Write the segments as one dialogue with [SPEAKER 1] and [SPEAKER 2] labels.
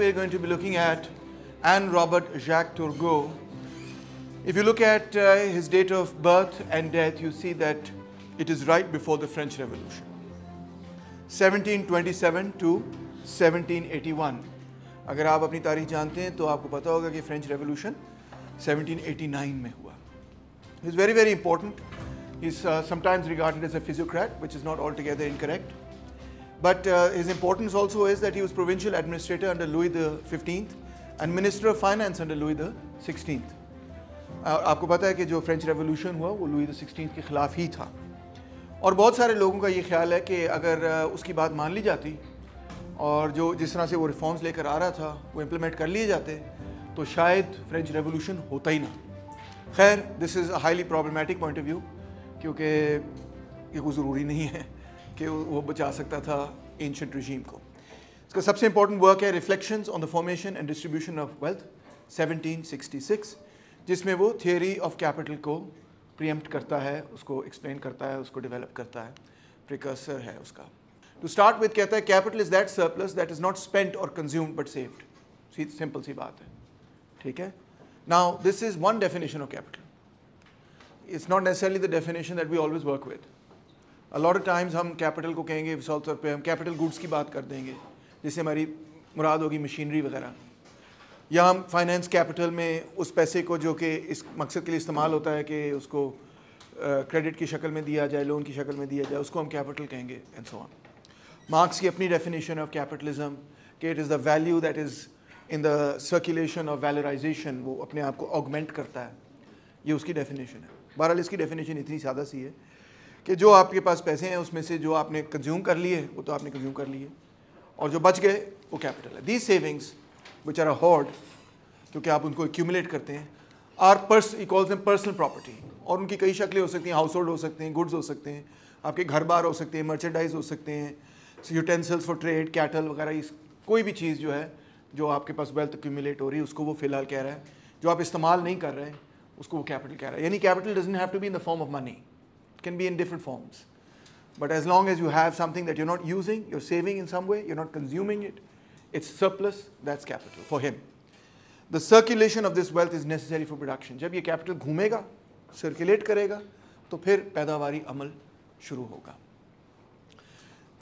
[SPEAKER 1] we're going to be looking at Anne Robert Jacques Turgot. If you look at uh, his date of birth and death, you see that it is right before the French Revolution, 1727 to 1781. अगर आप अपनी तारीख जानते हैं तो आपको पता होगा कि फ्रेंच रेवोल्यूशन 1789 में हुआ He's very, very important. He's uh, sometimes regarded as a physiocrat, which is not altogether incorrect. But uh, his importance also is that he was provincial administrator under Louis XV and minister of finance under Louis XVI. और uh, आपको पता है कि जो French revolution हुआ वो Louis sixteen के ख़िलाफ़ ही था और बहुत सारे लोगों का ये ख्याल है कि अगर uh, उसकी बात मान ली जाती और जो जिस तरह से वो रिफॉर्म्स लेकर आ रहा था वो इम्प्लीमेंट कर लिए जाते तो शायद फ्रेंच रेवोल्यूशन होता ही ना खैर this is highly problematic point of view क्योंकि ये कोई ज़रूरी नहीं है कि वो बचा सकता था एंशंट रजीम को इसका सबसे इंपॉर्टेंट वर्क है reflections on the formation and distribution of wealth 1766 जिसमें वो थियोरी ऑफ कैपिटल को प्रियम्प्ट करता है उसको एक्सप्लेन करता है उसको डेवलप करता है प्रिकर्सर है उसका टू स्टार्ट विद कहता है capital is that surplus that is not spent और कंज्यूम्ड बट सेव्ड सिंपल सी बात है ठीक है now this is one definition of capital it's not necessarily the definition that we always work with a lot of times हम capital को कहेंगे विशाल तौर पर हम कैपिटल गुड्स की बात कर देंगे जिससे हमारी मुराद होगी मशीनरी वगैरह या हम फाइनेंस कैपिटल में उस पैसे को जो कि इस मकसद के लिए इस्तेमाल होता है कि उसको क्रेडिट की शक्ल में दिया जाए लोन की शक्ल में दिया जाए उसको हम कैपिटल कहेंगे एंड सो ऑन मार्क्स की अपनी डेफिनेशन ऑफ कैपिटलिज्म कि it is the value that is in the circulation of valorization वो अपने आप को ऑगमेंट करता है ये उसकी डेफिनेशन है बहरहाल इसकी डेफिनेशन इतनी सादा सी है कि जो आपके पास पैसे हैं उसमें से जो आपने कंज्यूम कर लिए वो तो आपने कंज्यूम कर लिए और जो बच गए वो कैपिटल है दीज सेविंग्स विच आर अड हॉर्ड क्योंकि आप उनको एक्यूमुलेट करते हैं R purse equals M personal property और उनकी कई शक्लें हो सकती हैं हाउस होल्ड हो सकते हैं गुड्स हो सकते हैं आपके घर बार हो सकते हैं मर्चेंडाइज हो सकते हैं यूटेंसिल्स फॉर ट्रेड कैटल वगैरह इस कोई भी चीज़ जो है जो आपके पास वेल्थ एक्यूमुलेट हो रही है उसको वो फिलहाल कह रहा है जो आप इस्तेमाल नहीं कर रहे हैं उसको वो कैपिटल कह रहा है यानी capital doesn't have to be in the form of money can be in different forms. But as long as you have something that you're not using, you're saving in some way, you're not consuming it, it's surplus, that's capital for him. The circulation of this wealth is necessary for production. When this capital घूमेगा, circulate करेगा, तो फिर पैदावारी अमल शुरू होगा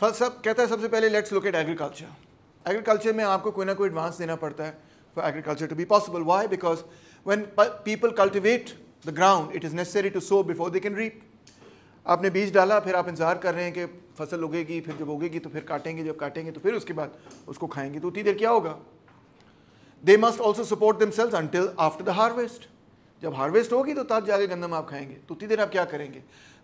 [SPEAKER 1] फल सब कहता है सबसे agriculture. Let's look at agriculture agriculture में आपको कोई ना कोई एडवांस देना पड़ता है when people cultivate the ground, it is necessary to sow before they can reap. आपने बीज डाला फिर आप इंतज़ार कर रहे हैं कि फसल उगेगी फिर जब उगेगी तो फिर काटेंगे जब काटेंगे तो फिर उसके बाद उसको खाएंगे तो उतनी देर क्या होगा they must also support them sales until after the harvest जब हार्वेस्ट होगी तो तब जाके गंदम आप खाएंगे तो उतनी देर आप क्या करेंगे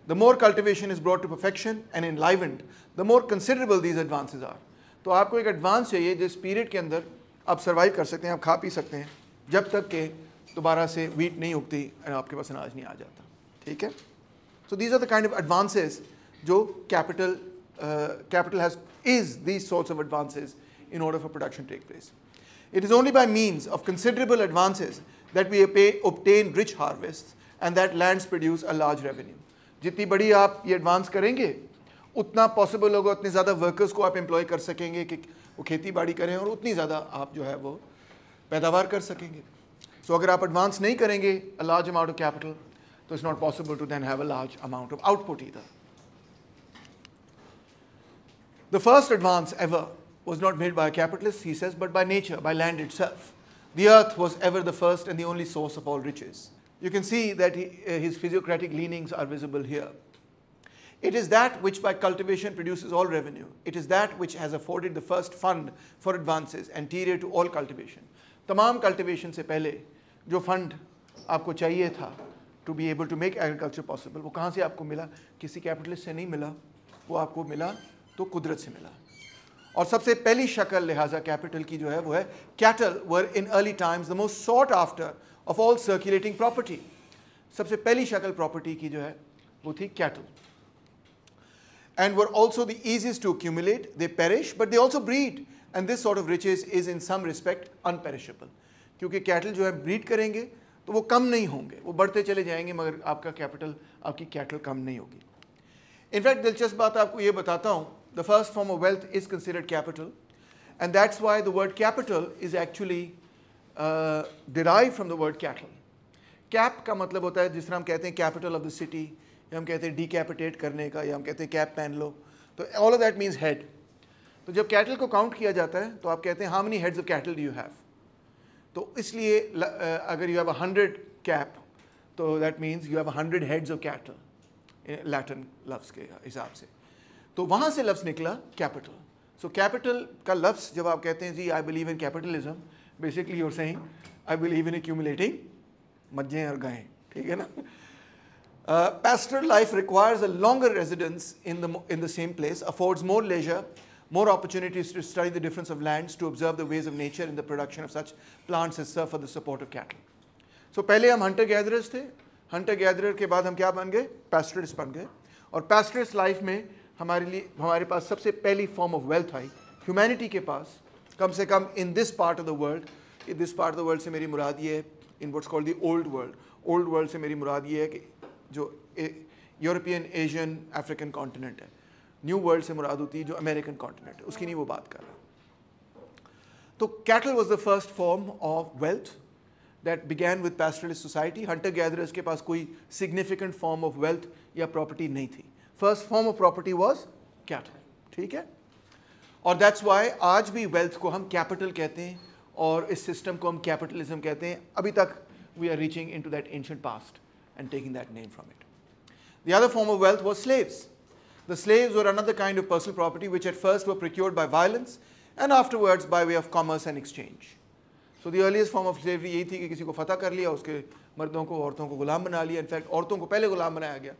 [SPEAKER 1] the more cultivation is brought to perfection and enlivened the more considerable these advances are तो आपको एक एडवांस चाहिए जिस पीरियड के अंदर आप सर्वाइव कर सकते हैं आप खा पी सकते हैं जब तक के दोबारा से वीट नहीं उगती और आपके पास अनाज नहीं आ जाता ठीक है So these are the kind of advances Joe capital uh, capital has is these sorts of advances in order for production to take place. It is only by means of considerable advances that we obtain rich harvests and that lands produce a large revenue. Jitni badi aap ye advance karenge, utna possible hoga utne zyada workers ko aap employ kar sakenge ki wo kheti baadi kare aur utni zyada aap jo hai wo paidawar kar sakenge. So agar aap advance nahi karenge a large amount of capital, so it's not possible to then have a large amount of output either. The first advance ever was not made by a capitalist, he says, but by nature, by land itself. The earth was ever the first and the only source of all riches. You can see that he, uh, his physiocratic leanings are visible here. It is that which by cultivation produces all revenue. It is that which has afforded the first fund for advances anterior to all cultivation. Tamam cultivation se pehle jo fund आपको chahiye tha. To be able to make agriculture possible वो कहाँ से आपको मिला किसी capitalist से नहीं मिला वो आपको मिला तो कुदरत से मिला और सबसे पहली शक्ल लिहाजा कैपिटल की जो है वो है cattle were in early times the most sought after of all circulating property सबसे पहली शक्ल प्रॉपर्टी की जो है वो थी cattle and were also the easiest to accumulate they perish but they also breed and this sort of riches is in some respect unperishable क्योंकि cattle जो है ब्रीड करेंगे तो वो कम नहीं होंगे वो बढ़ते चले जाएंगे मगर आपका कैपिटल आपकी कैटल कम नहीं होगी इनफैक्ट दिलचस्प बात आपको ये बताता हूँ the first form of wealth is considered capital and that's why the word capital is actually derive from the word cattle cap का मतलब होता है जिस तरह हम कहते हैं कैपिटल ऑफ द सिटी या हम कहते हैं डीकैपिटेट करने का या हम कहते हैं कैप पहन लो तो all of that means head तो जब कैटल को काउंट किया जाता है तो आप कहते हैं how many heads of cattle do you have तो इसलिए अगर you have a hundred cap तो that means you have hundred heads of cattle Latin लफ्स के हिसाब से तो वहाँ से लफ्स निकला कैपिटल सो कैपिटल का लफ्स जब आप कहते हैं जी I believe in capitalism basically और सही आई बिलीव इन एक्यूमुलेटिंग मज्जें और गायें ठीक है ना pastoral life requires a longer residence in the in the same place affords more leisure more opportunities to study the difference of lands, to observe the ways of nature in the production of such plants as serve for the support of cattle. So पहले हम hunter gatherers थे, hunter gatherer के बाद हम क्या बन गए? pastoralists बन गए और pastoralist life में हमारे लिए हमारे पास सबसे पहली form of wealth I humanity के पास कम से कम in this part of the world, in this part of the world से मेरी मुराद ये है in what's called the old world. Old world से मेरी मुराद ये है कि जो European, Asian, African continent है न्यू वर्ल्ड से मुराद होती है जो अमेरिकन कॉन्टिनेंट है उसकी नहीं वो बात कर रहा तो cattle was the first form of wealth that began with pastoralist society hunter gatherers के पास कोई सिग्निफिकेंट फॉर्म ऑफ वेल्थ या प्रॉपर्टी नहीं थी first form of property was cattle ठीक है और दैट्स वाई आज भी वेल्थ को हम कैपिटल कहते हैं और इस सिस्टम को हम कैपिटलिज्म कहते हैं अभी तक we are reaching into that ancient past and taking that name from it the other form of wealth was slaves The slaves were another kind of personal property which at first were procured by violence and afterwards by way of commerce and exchange. So the earliest form of slavery यही थी कि किसी को फतह कर लिया उसके मर्दों को औरतों को गुलाम बना लिया इनफैक्ट औरतों को पहले गुलाम बनाया गया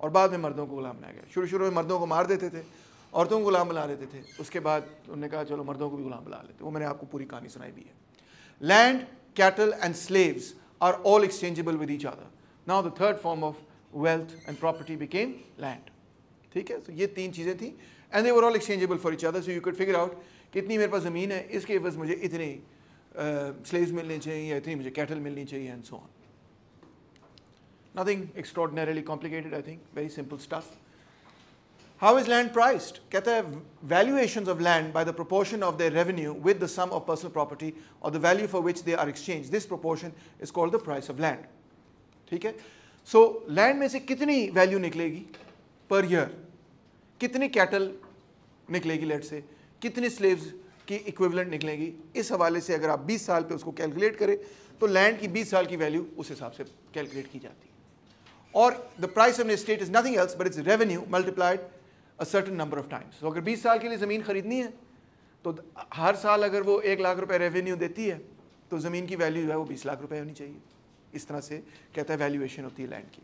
[SPEAKER 1] और बाद में मर्दों को गुलाम बनाया गया शुरू शुरू में मर्दों को मार देते थे औरतों को गुलाम बना लेते थे उसके बाद उन्होंने कहा चलो मर्दों को भी गुलाम बना लेते वो मैंने आपको पूरी कहानी सुनाई भी है land cattle and slaves are all exchangeable with each other now the third form of wealth and property became land. ठीक है सो ये तीन चीज़ें थी and they were all exchangeable for each other so you could figure out कितनी मेरे पास ज़मीन है इसके बस मुझे इतने स्लेव्स मिलने चाहिए या इतनी मुझे कैटल मिलनी चाहिए and so on nothing extraordinarily complicated I think very simple stuff how is land priced कहते हैं valuation of land by the proportion of the revenue with the sum of personal property और the value for which they are exchange this proportion is called the price of land ठीक है सो so, land में से कितनी value निकलेगी per year कितनी cattle निकलेगी late से कितनी स्लेव्स की इक्विवेलेंट निकलेगी इस हवाले से अगर आप 20 साल पे उसको कैलकुलेट करें तो लैंड की 20 साल की वैल्यू उस हिसाब से कैलकुलेट की जाती है और the price of estate is nothing else but its revenue multiplied a certain number of times तो अगर 20 साल के लिए ज़मीन खरीदनी है तो हर साल अगर वो एक लाख रुपये रेवेन्यू देती है तो ज़मीन की वैल्यू जो है वो बीस लाख रुपये होनी चाहिए इस तरह से कहता है वैल्यूएशन होती है लैंड की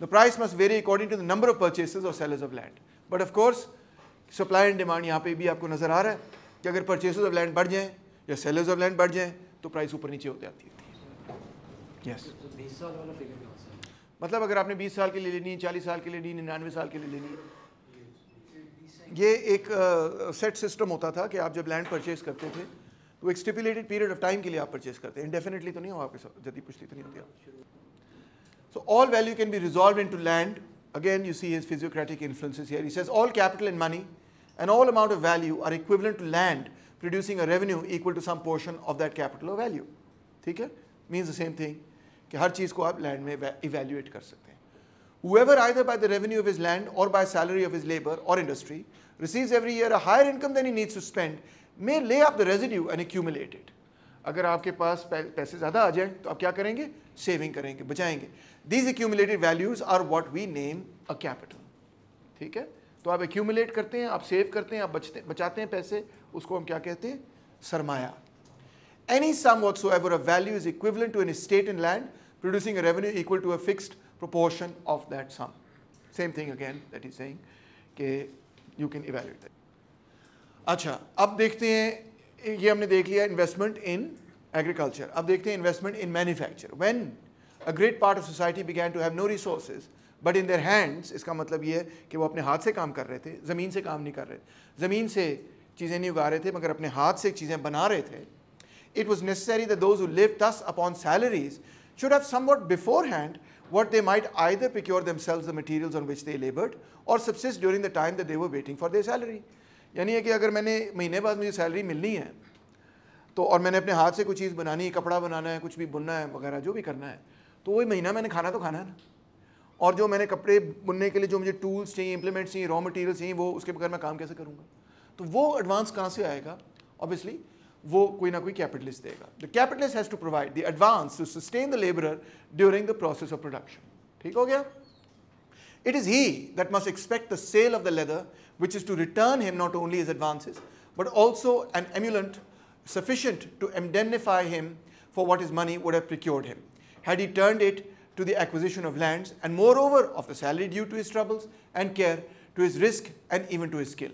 [SPEAKER 1] The price must vary according to the number of purchases or sellers of land. But of course, supply and demand यहाँ पे भी आपको नज़र आ रहा है कि अगर purchases of land बढ़ जाएँ या sellers of land बढ़ जाएँ तो price ऊपर नीचे होते आती है Yes. तो मतलब अगर आपने 20 साल के लिए लेनी है चालीस साल के लिए लेनी निन्यानवे साल के लिए लेनी है ये एक सेट uh, सिस्टम होता था कि आप जब लैंड परचेज करते थे तो एक स्टिपुलेटेड पीरियड ऑफ टाइम के लिए आप परचेज करते हैं इंडेफिनेटली तो नहीं हो आपके साथ जदि पुष्टि तो नहीं होती आप So all value can be resolved into land. Again, you see his physiocratic influences here. He says all capital and money and all amount of value are equivalent to land producing a revenue equal to some portion of that capital or value. ठीक Means the same thing कि हर चीज़ को आप land में evaluate कर सकते हैं. Whoever either by the revenue of his land or by salary of his labor or industry receives every year a higher income than he needs to spend may lay up the residue and accumulate it. अगर आपके पास पैसे ज़्यादा आ जाए तो आप क्या करेंगे saving करेंगे बचाएंगे these accumulated values are what we name a capital ठीक है तो आप एक्यूमुलेट करते हैं आप सेव करते हैं आप बचते बचाते हैं पैसे उसको हम क्या कहते हैं सरमाया any sum whatsoever a value is equivalent to an estate in land producing revenue equal to a fixed proportion of that sum same thing again that is saying के यू कैन इवेल्यूट अच्छा अब देखते हैं ये हमने देख लिया investment in agriculture अब देखते हैं investment in manufacture. When a great part of society began to have no resource but in their hands इसका मतलब ये है कि वो अपने हाथ से काम कर रहे थे ज़मीन से काम नहीं कर रहे थे ज़मीन से चीज़ें नहीं उगा रहे थे मगर अपने हाथ से चीज़ें बना रहे थे it was necessary those who live thus upon salaries should have somewhat beforehand what they might either procure themselves the material on which they laboured और सबसे ड्यूरिंग द टाइम दे वो waiting for there salary यानी है कि अगर मैंने महीने बाद मुझे सैलरी मिलनी है तो और मैंने अपने हाथ से कुछ चीज़ बनानी है कपड़ा बनाना है कुछ भी बुनना है वगैरह जो भी करना है तो वही महीना मैंने खाना तो खाना है ना और जो मैंने कपड़े बुनने के लिए जो मुझे टूल्स चाहिए इंप्लीमेंट्स चाहिए रॉ मटेरियल चाहिए वो उसके बगैर मैं काम कैसे करूँगा तो वो एडवांस कहाँ से आएगा ऑब्वियसली वो कोई ना कोई कैपिटलिस्ट देगा the capitalist has to provide the advance to sustain the labour during the process of production ठीक हो गया it is he that must expect the sale of the leather which is to return him not only is advances but also an emolument sufficient to indemnify him for what his money would have procured him, had he turned it to the acquisition of lands, and moreover of the salary due to his troubles and care, to his risk and even to his skill.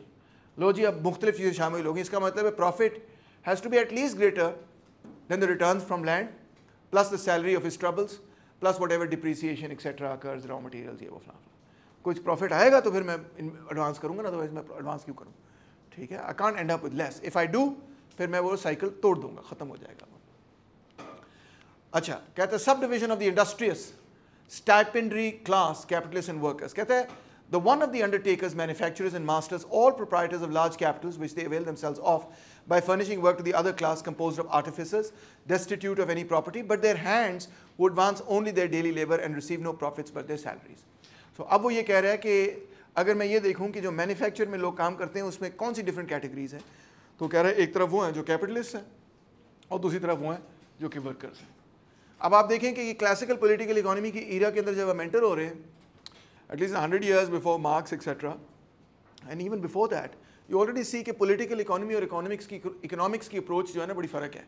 [SPEAKER 1] Loji ab muktalif yuze shamil hogi. Iska matlab hai profit has to be at least greater than the returns from land, plus the salary of his troubles, plus whatever depreciation etc. occurs, raw materials ye wo flaw. कुछ profit to तो फिर advance advance करूंगा ना advance मैं advance क्यों करूं ठीक है I can't end up with less if I फिर मैं वो साइकिल तोड़ दूंगा ख़त्म हो जाएगा अच्छा कहते हैं sub division of the industrious stipendiary class capitalist and workers कहते हैं the one of the undertakers, manufacturers and masters, all proprietors of large capitals which they avail themselves of by furnishing work to the other class composed of artificers, destitute of any property, but their hands who advance only their daily labor and receive no profits but their salaries. So अब वो ये कह रहा है कि अगर मैं ये देखूं कि जो मैन्युफैक्चर में लोग काम करते हैं उसमें कौन सी डिफरेंट कैटेगरीज हैं तो कह रहे हैं एक तरफ वो हैं जो कैपिटलिस्ट हैं और दूसरी तरफ वो हैं जो कि वर्कर्स हैं अब आप देखें कि ये क्लासिकल पोलिटिकल इकोनॉमी की ईरा के अंदर जब हम एंटर हो रहे हैं at least hundred years before Marx etcetera and even before that you already see कि पोलिटिकल इकोनॉमी और इकोनॉमिक्स की इकोनॉमिक्स की अप्रोच जो है ना बड़ी फ़र्क है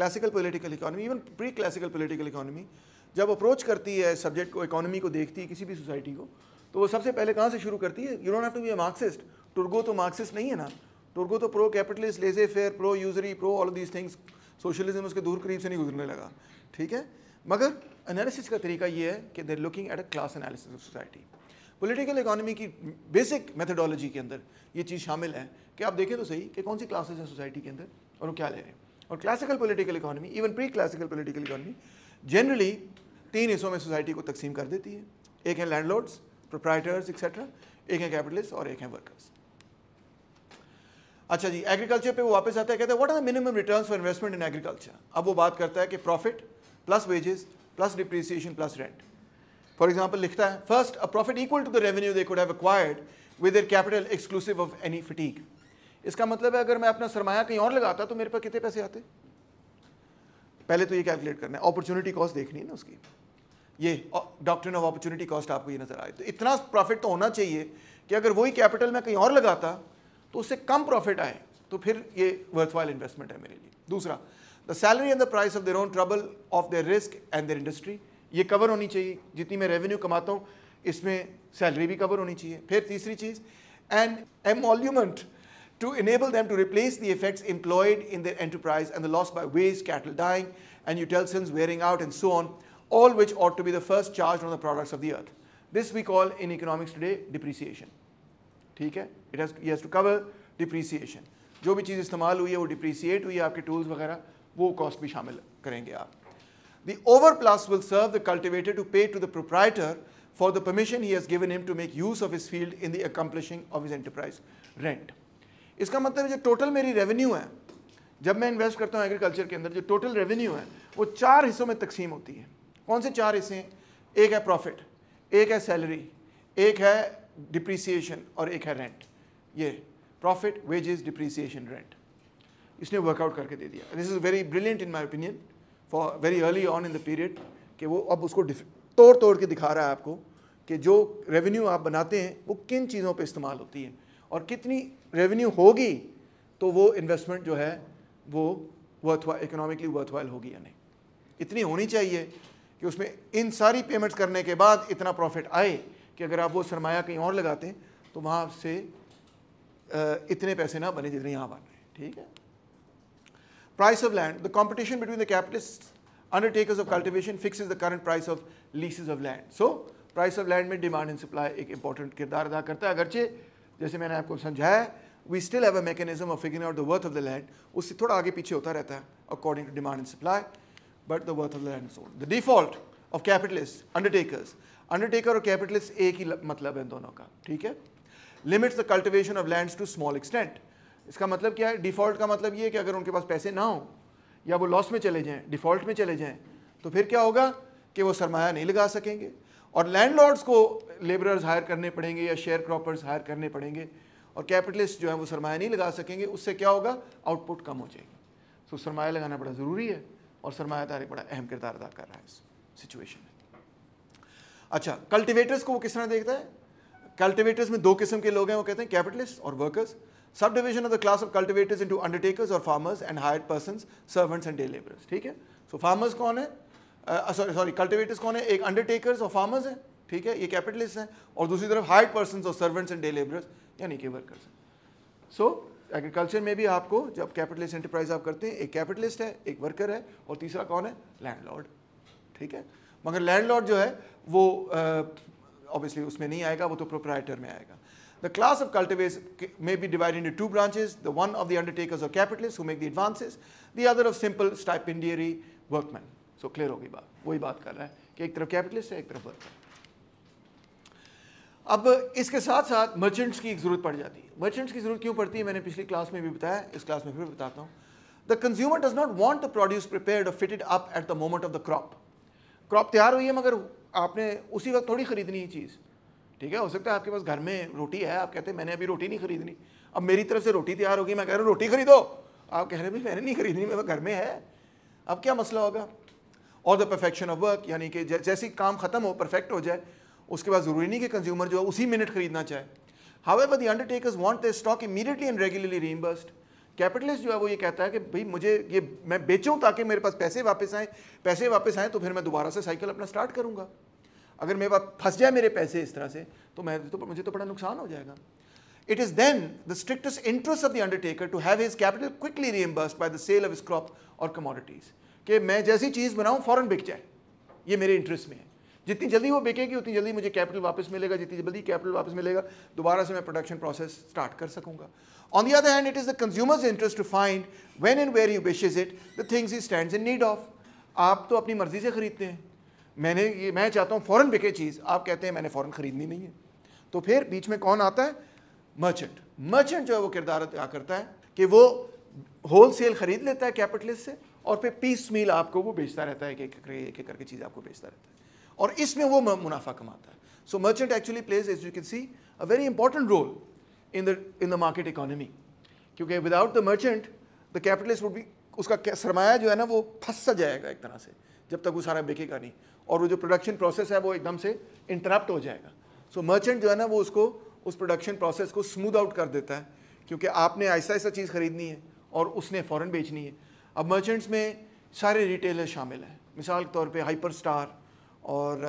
[SPEAKER 1] classical political economy even pre classical political economy जब अप्रोच करती है सब्जेक्ट को इकोनॉमी को देखती है किसी भी सोसाइटी को तो वो सबसे पहले कहाँ से शुरू करती है you don't have to be a Marxist Turgot तो मार्क्सिस्ट नहीं है ना टोरको तो pro capitalist laissez faire pro usury pro all these things socialism उसके दूर करीब से नहीं गुजरने लगा ठीक है मगर एनालिसिस का तरीका ये है कि there looking at a class analysis of society political economy की बेसिक मेथडोलॉजी के अंदर ये चीज़ शामिल है कि आप देखें तो सही कि कौन सी क्लासेस हैं सोसाइटी के अंदर और वो क्या ले रहे हैं और classical political economy even pre classical political economy generally तीन हिस्सों में सोसाइटी को तकसीम कर देती है एक है लैंडलॉर्ड्स प्रोप्राइटर्स एक्सेट्रा एक है कैपिटलिस्ट और एक है वर्कर्स अच्छा जी एग्रीकल्चर पे वो वापस आता है कहते हैं what are the minimum return for investment in agriculture अब वो बात करता है कि profit plus wages plus depreciation plus rent for example लिखता है first a profit equal to the revenue they could have acquired with their capital exclusive of any fatigue इसका मतलब है अगर मैं अपना सरमाया कहीं और लगाता तो मेरे पास कितने पैसे आते पहले तो ये कैलकुलेट करना है अपॉर्चुनिटी कॉस्ट देखनी है ना उसकी ये डॉक्टर ऑफ अपॉर्चुनिटी कॉस्ट आपको ये नजर आए तो इतना प्रॉफिट तो होना चाहिए कि अगर वही कैपिटल मैं कहीं और लगाता तो उससे कम प्रॉफिट आए तो फिर ये वाइल इन्वेस्टमेंट है मेरे लिए दूसरा the salary and the price of their own trouble of their risk and their industry ये कवर होनी चाहिए जितनी मैं रेवेन्यू कमाता हूँ इसमें सैलरी भी कवर होनी चाहिए फिर तीसरी चीज and emolument to enable them to replace the effects employed in their enterprise and the loss by waste cattle dying and utensils wearing out and so on all which ought to be the first charge on the products of the earth this we call in economics today depreciation ठीक है it has has to cover depreciation जो भी चीज़ इस्तेमाल हुई है वो डिप्रीसीट हुई है आपके टूल्स वगैरह वो कॉस्ट भी शामिल करेंगे आप the over plus will serve the cultivator to pay to the proprietor for the permission he has given him to make use of his field in the accomplishing of his enterprise rent इसका मतलब जो total मेरी revenue है जब मैं invest करता हूँ agriculture के अंदर जो टोटल रेवेन्यू है वो चार हिस्सों में तकसीम होती है कौन से चार हिस्से हैं एक है प्रॉफिट एक है सैलरी एक है डिप्रिसिएशन और एक है रेंट ये प्रॉफिट वेजेस डिप्रीसीशन रेंट इसने वर्कआउट करके दे दिया this is very brilliant in my opinion for very early on in the period कि वो अब उसको तोड़ तोड़ के दिखा रहा है आपको कि जो रेवेन्यू आप बनाते हैं वो किन चीज़ों पे इस्तेमाल होती है और कितनी रेवेन्यू होगी तो वो इन्वेस्टमेंट जो है वो वर्थ इकोनॉमिकली वर्थ होगी या नहीं इतनी होनी चाहिए कि उसमें इन सारी पेमेंट्स करने के बाद इतना प्रॉफिट आए कि अगर आप वो सरमाया कहीं और लगाते हैं तो वहाँ से इतने पैसे ना बने जितने यहाँ बन रहे ठीक है price of land the competition between the capitalist undertakers of cultivation fix the current price of leases of land so price of land में डिमांड एंड सप्लाई एक इंपॉर्टेंट किरदार अदा करता है अगरचे जैसे मैंने आपको समझाया we still have a mechanism of figuring out the worth of the land उससे थोड़ा आगे पीछे होता रहता है according to demand and supply but the worth of the land the default of capitalist undertakers undertaker और कैपिटलिस्ट एक ही मतलब है दोनों का ठीक है limits the cultivation of lands to small extent इसका मतलब क्या है डिफॉल्ट का मतलब ये है कि अगर उनके पास पैसे ना हो या वो लॉस में चले जाएं डिफॉल्ट में चले जाएं तो फिर क्या होगा कि वो सरमाया नहीं लगा सकेंगे और लैंडलॉर्ड्स को लेबरर्स हायर करने पड़ेंगे या शेयर क्रॉपर्स हायर करने पड़ेंगे और कैपिटलिस्ट जो है वो सरमाया नहीं लगा सकेंगे उससे क्या होगा आउटपुट कम हो जाएगी सो सरमाया लगाना बड़ा ज़रूरी है और सरमायादारी बड़ा अहम किरदार अदा कर रहा है इस सिचुएशन में अच्छा कल्टिवेटर्स को वो किस तरह देखता है कल्टिवेटर्स में दो किस्म के लोग हैं वो कहते हैं कैपिटलिस्ट और workers sub division of the class of cultivators into undertakers और farmers and hire person servants and day labourers ठीक है सो फार्मर्स कौन है सॉरी सॉरी कल्टिवेटर्स कौन है एक अंडरटेकर्स और फार्मर्स हैं ठीक है ये कैपिटलिस्ट हैं और दूसरी तरफ हायर पर्सन और सर्वेंट्स एंड डे लेबरर्स यानी कि वर्कर्स सो एग्रीकल्चर में भी आपको जब कैपिटलिस्ट एंटरप्राइज आप करते हैं एक कैपिटलिस्ट है एक वर्कर है और तीसरा कौन है लैंडलॉर्ड ठीक है मगर लैंडलॉर्ड जो है वो ऑब्वियसली uh, उसमें नहीं आएगा वो तो प्रोप्राइटर में आएगा the The class of cultivators may be divided two branches the one of the undertakers of or who make the advances the other of simple stipendiary workman सो clear होगी बात वही बात कर रहा है कि एक तरफ कैपिटलिस्ट है एक तरफ वर्कमैन अब इसके साथ साथ मर्चेंट्स की एक ज़रूरत पड़ जाती है मर्चेंट्स की ज़रूरत क्यों पड़ती है मैंने पिछली क्लास में भी बताया इस क्लास में फिर बताता हूँ the consumer does not want the produce prepare fitted up at the moment of the crop crop तैयार हुई है मगर आपने उसी वक्त थोड़ी खरीदनी है चीज़ ठीक है हो सकता है आपके पास घर में रोटी है आप कहते हैं मैंने अभी रोटी नहीं खरीदनी अब मेरी तरफ से रोटी तैयार होगी मैं कह रहा हूँ रोटी खरीदो आप कह रहे भाई मैंने नहीं खरीदनी मेरे घर में है अब क्या मसला होगा और द परफेक्शन ऑफ वर्क यानी कि जैसे काम ख़त्म हो परफेक्ट हो जाए उसके बाद ज़रूरी नहीं कि कंज्यूमर जो है उसी मिनट खरीदना चाहे however the undertakers want the stock immediately and regularly reimbursed capitalist जो है वो ये कहता है कि भाई मुझे ये मैं बेचूं ताकि मेरे पास पैसे वापस आएँ पैसे वापस आएँ तो फिर मैं दोबारा से साइकिल अपना स्टार्ट करूँगा अगर मेरे पास फंस जाए मेरे पैसे इस तरह से तो मैं तो मुझे तो बड़ा नुकसान हो जाएगा it is then the strictest interest of the undertaker to have his capital quickly reimbursed by the sale of his crop और कमोडिटीज़ कि मैं जैसी चीज़ बनाऊं फौरन बिक जाए ये मेरे इंटरेस्ट में है जितनी जल्दी वो बिकेगी उतनी जल्दी मुझे कैपिटल वापस मिलेगा जितनी जल्दी कैपिटल वापस मिलेगा दोबारा से मैं प्रोडक्शन प्रोसेस स्टार्ट कर सकूंगा on the other hand it is the consumers interest to find when and where you wishes it the things he stand in need of आप तो अपनी मर्जी से खरीदते हैं मैंने ये मैं चाहता हूँ फ़ौरन बिके चीज़ आप कहते हैं मैंने फ़ौरन ख़रीदनी नहीं है तो फिर बीच में कौन आता है मर्चेंट मर्चेंट जो है वो किरदार अदा करता है कि वो होल सेल ख़रीद लेता है कैपिटलिस्ट से और फिर पीस मील आपको वो बेचता रहता है एक एक करके एक एक करके चीज़ आपको बेचता रहता है और इसमें वो मुनाफा कमाता है so merchant actually plays as you can see a very important role in the in the market economy क्योंकि without the merchant the capitalist would भी उसका सरमाया जो है ना वो फंस सा जाएगा एक तरह से जब तक वो सारा बिकेगा नहीं और वो जो प्रोडक्शन प्रोसेस है वो एकदम से इंटरप्ट हो जाएगा सो so, मर्चेंट जो है ना वो उसको उस प्रोडक्शन प्रोसेस को स्मूद आउट कर देता है क्योंकि आपने ऐसा ऐसा चीज़ खरीदनी है और उसने फ़ौरन बेचनी है अब मर्चेंट्स में सारे रिटेलर शामिल हैं मिसाल के तौर पर हाइपर स्टार और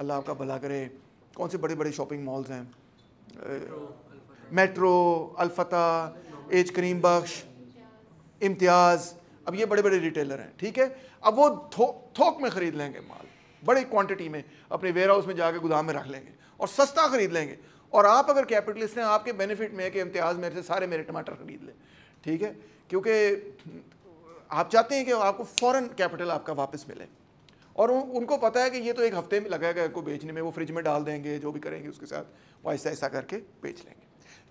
[SPEAKER 1] अल्लाह आपका भला करे कौन से बड़े बड़े शॉपिंग मॉल्स हैं मेट्रो अलफता एज करीम बख्श इम्तियाज़ अब ये बड़े बड़े रिटेलर हैं ठीक है अब वो थो, थोक में ख़रीद लेंगे माल बड़े क्वांटिटी में अपने वेयर हाउस में जाके गोदाम में रख लेंगे और सस्ता ख़रीद लेंगे और आप अगर कैपिटलिस्ट हैं आपके बेनिफिट में है कि इम्तियाज़ मेरे से सारे मेरे टमाटर ख़रीद लें ठीक है क्योंकि आप चाहते हैं कि आपको फ़ौर कैपिटल आपका वापस मिले और उन, उनको पता है कि ये तो एक हफ्ते में लगाएगा इनको बेचने में वो फ्रिज में डाल देंगे जो भी करेंगे उसके साथ वो ऐसा ऐसा करके बेच लेंगे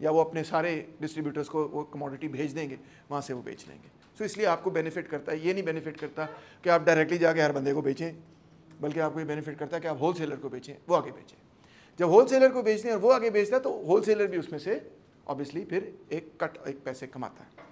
[SPEAKER 1] या वो अपने सारे डिस्ट्रीब्यूटर्स को वो कमोडिटी भेज देंगे वहाँ से वो बेच लेंगे सो so, इसलिए आपको बेनिफिट करता है ये नहीं बेनिफिट करता कि आप डायरेक्टली जाके हर बंदे को बेचें बल्कि आपको ये बेनिफिट करता है कि आप होल सेलर को बेचें वो आगे बेचें जब होल सेलर को बेचते हैं और वो आगे बेचता है तो होल सेलर भी उसमें से ऑब्वियसली फिर एक कट एक पैसे कमाता है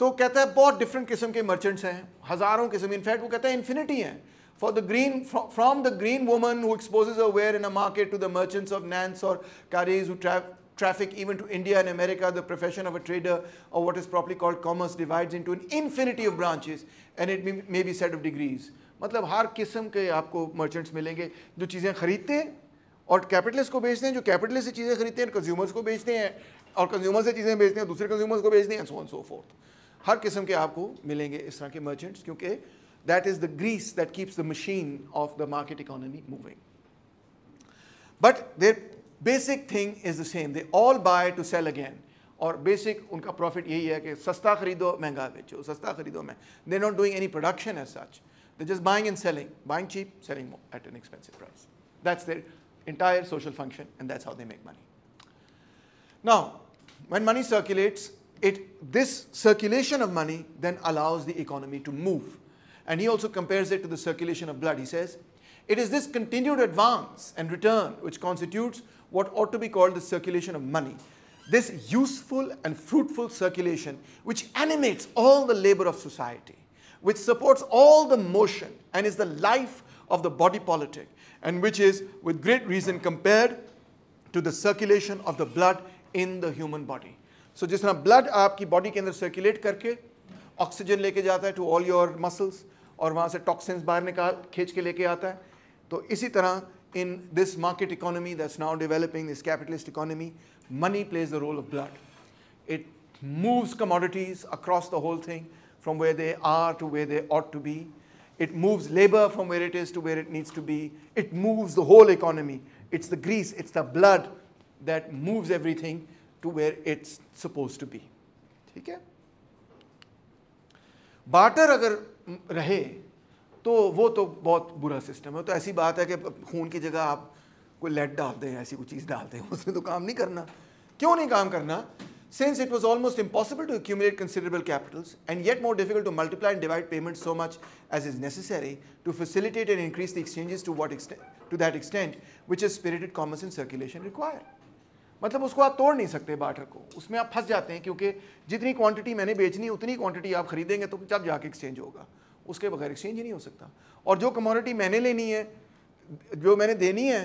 [SPEAKER 1] तो कहता है बहुत डिफरेंट किस्म के मर्चेंट्स हैं हज़ारों किस्म इनफैक्ट वो कहता है इन्फिनिटी हैं for the green from the green woman who exposes her ware in a market to the merchants of Nance or Cadiz who tra traffic even to India and America, the profession of a trader or what is properly called commerce divides into an infinity of branches and it may, may be said of degrees. मतलब हर किस्म के आपको merchants मिलेंगे जो चीज़ें खरीदते हैं और कैपिटलिस्ट को बेचते हैं जो कैपिटलिस्ट से चीज़ें खरीदते हैं कंज्यूमर्स को बेचते हैं और कंज्यूमर से चीज़ें बेचते हैं दूसरे कंज्यूमर्स को बेचते हैं सो ऑन सो फोर्थ हर किस्म के आपको मिलेंगे इस तरह के मर्चेंट्स क्योंकि that is the grease that keeps the machine of the market economy moving but their basic thing is the same they all buy to sell again और basic उनका प्रॉफिट यही है कि सस्ता खरीदो महंगा बेचो सस्ता खरीदो मैं they not doing any production as such they just buying and selling buying cheap selling at an expensive price that's their entire social function and that's how they make money now when money circulates it, this circulation of money then allows the economy to move. And he also compares it to the circulation of blood. He says, it is this continued advance and return which constitutes what ought to be called the circulation of money. This useful and fruitful circulation which animates all the labor of society, which supports all the motion and is the life of the body politic and which is with great reason compared to the circulation of the blood in the human body so, just तरह blood, आपकी body के अंदर circulate करके oxygen लेके जाता है to all your muscles और वहाँ से टॉक्सिन्स बाहर निकाल खींच के लेके आता है तो इसी तरह in this market economy money plays the role of blood. It moves commodities across the whole thing from where they are to where they ought to be. It moves labor from where it is to where it needs to be. It moves the whole economy. It's the grease, it's the blood that moves everything. To where it's supposed to be ठीक है water अगर रहे तो वो तो बहुत बुरा system है तो ऐसी बात है कि खून की जगह आप कोई लेड डालते हैं ऐसी कोई चीज़ डालते हैं उसमें तो काम नहीं करना क्यों नहीं काम करना since it was almost impossible to accumulate considerable capitals and yet more difficult to multiply and divide payment so much as is necessary to facilitate and increase the exchanges to what to that extent which is spirited commerce in circulation require मतलब उसको आप तोड़ नहीं सकते barter को उसमें आप फंस जाते हैं क्योंकि जितनी क्वांटिटी मैंने बेचनी उतनी क्वांटिटी आप खरीदेंगे तो जब जाके एक्सचेंज होगा उसके बगैर एक्सचेंज ही नहीं हो सकता और जो कमोडिटी मैंने लेनी है जो मैंने देनी है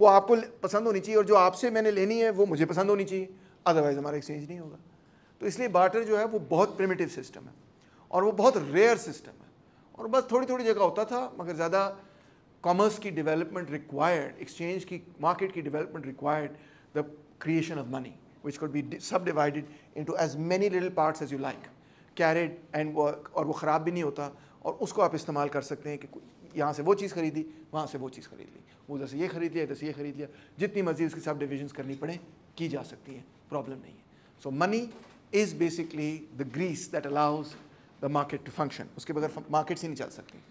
[SPEAKER 1] वो आपको पसंद होनी चाहिए और जो आपसे मैंने लेनी है वो मुझे पसंद होनी चाहिए अदरवाइज़ हमारा एक्सचेंज नहीं होगा तो इसलिए बार्टर जो है वो बहुत प्रिमेटिव सिस्टम है और वो बहुत रेयर सिस्टम है और बस थोड़ी थोड़ी जगह होता था मगर ज़्यादा कॉमर्स की डेवलपमेंट रिक्वायर्ड एक्सचेंज की मार्केट की development required the creation of money, which could be subdivided into as many little parts as you like. Carried and work, or वो ख़राब भी नहीं होता और उसको आप इस्तेमाल कर सकते हैं कि यहाँ से वो चीज़ खरीदी वहाँ से वो चीज़ खरीद ली वो उधर से ये ख़रीद लिया इधर से ये ख़रीद लिया जितनी मर्जी उसकी सब डिविजन्स करनी पड़े की जा सकती हैं प्रॉब्लम नहीं है so money is basically the grease that allows the market to function उसके बगैर मार्केट्स ही नहीं चल सकती